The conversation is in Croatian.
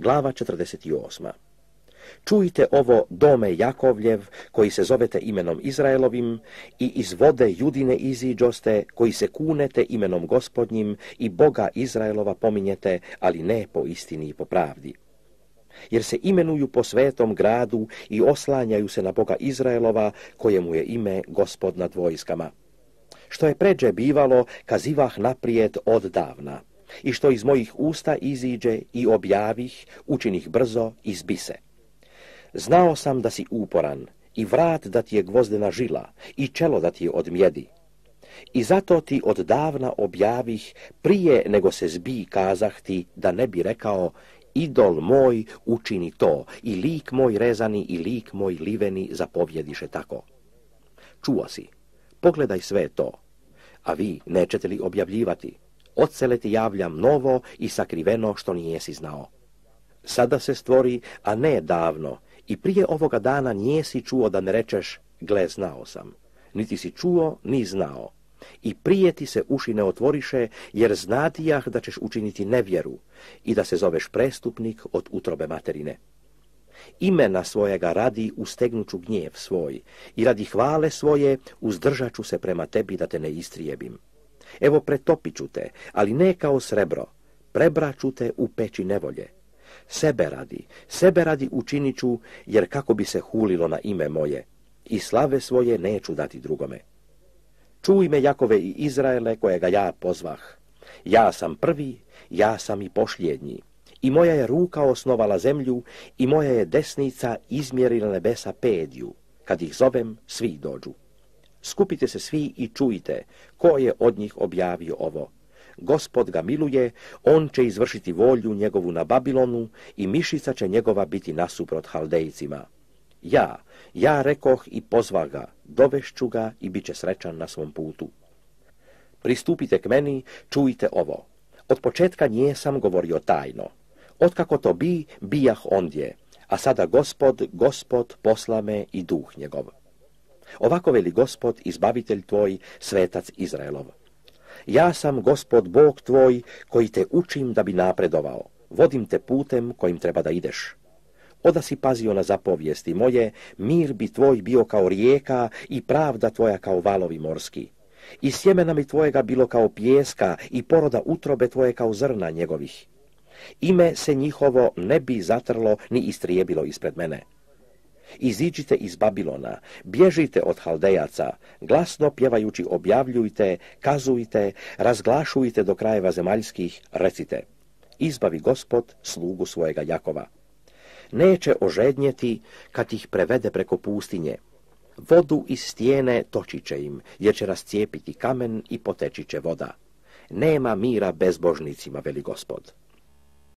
Glava 48. Čujte ovo dome Jakovljev, koji se zovete imenom Izraelovim, i iz vode Judine iziđoste, koji se kunete imenom gospodnjim i Boga Izraelova pominjete, ali ne po istini i po pravdi. Jer se imenuju po svetom gradu i oslanjaju se na Boga Izraelova, kojemu je ime gospod nad vojskama. Što je pređe bivalo, kazivah naprijed od davna i što iz mojih usta iziđe i objavih, učinih brzo i zbise. Znao sam da si uporan i vrat da ti je gvozdena žila i čelo da ti je od mjedi. I zato ti od davna objavih prije nego se zbi kazah ti da ne bi rekao idol moj učini to i lik moj rezani i lik moj liveni zapovjediše tako. Čuo si, pogledaj sve to, a vi nećete li objavljivati? ocele ti javljam novo i sakriveno što si znao. Sada se stvori, a ne davno, i prije ovoga dana nijesi čuo da ne rečeš, gle znao sam, niti si čuo, ni znao. I prije ti se uši ne otvoriše, jer jah da ćeš učiniti nevjeru i da se zoveš prestupnik od utrobe materine. Imena svojega radi ustegnuću gnjev svoj i radi hvale svoje uzdržat ću se prema tebi da te ne istrijebim. Evo pretopit ću te, ali ne kao srebro, prebraću te u peći nevolje. Sebe radi, sebe radi učinit ću, jer kako bi se hulilo na ime moje, i slave svoje neću dati drugome. Čuj me Jakove i Izraele kojega ja pozvah. Ja sam prvi, ja sam i pošljednji. I moja je ruka osnovala zemlju i moja je desnica izmjerila nebesa pediju. Kad ih zovem, svi dođu. Skupite se svi i čujte ko je od njih objavio ovo. Gospod ga miluje, on će izvršiti volju njegovu na Babilonu i mišica će njegova biti nasuprot haldejcima. Ja, ja rekoh i pozva ga, dovešću ga i bit će srećan na svom putu. Pristupite k meni, čujte ovo. Od početka sam govorio tajno. Otkako to bi, bijah ondje, a sada gospod, gospod posla me i duh njegov. Ovako veli gospod, izbavitelj tvoj, svetac Izraelov. Ja sam gospod Bog tvoj, koji te učim da bi napredovao. Vodim te putem kojim treba da ideš. Oda si pazio na zapovijesti moje, mir bi tvoj bio kao rijeka i pravda tvoja kao valovi morski. I sjemena mi tvojega bilo kao pjeska i poroda utrobe tvoje kao zrna njegovih. Ime se njihovo ne bi zatrlo ni istrijebilo ispred mene. Iziđite iz Babilona, bježite od Haldejaca, glasno pjevajući objavljujte, kazujte, razglašujte do krajeva zemaljskih, recite. Izbavi gospod slugu svojega Jakova. Neće ožednjeti kad ih prevede preko pustinje. Vodu iz stijene točit će im, jer će rascijepiti kamen i poteći će voda. Nema mira bezbožnicima, veli gospod.